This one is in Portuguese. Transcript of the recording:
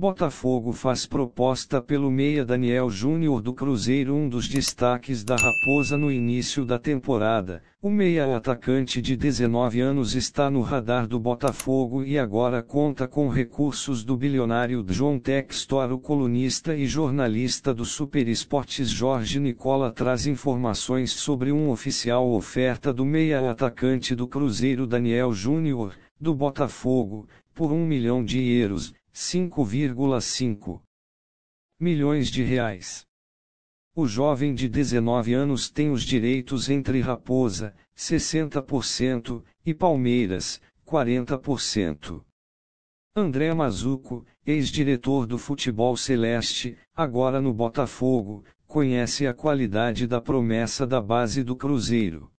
Botafogo faz proposta pelo meia Daniel Júnior do Cruzeiro, um dos destaques da Raposa no início da temporada. O meia atacante de 19 anos está no radar do Botafogo e agora conta com recursos do bilionário John Textor, o colunista e jornalista do Super Esportes Jorge Nicola traz informações sobre um oficial oferta do meia atacante do Cruzeiro Daniel Júnior, do Botafogo, por um milhão de euros 5,5 milhões de reais. O jovem de 19 anos tem os direitos entre Raposa, 60%, e Palmeiras, 40%. André Mazuco, ex-diretor do futebol celeste, agora no Botafogo, conhece a qualidade da promessa da base do Cruzeiro.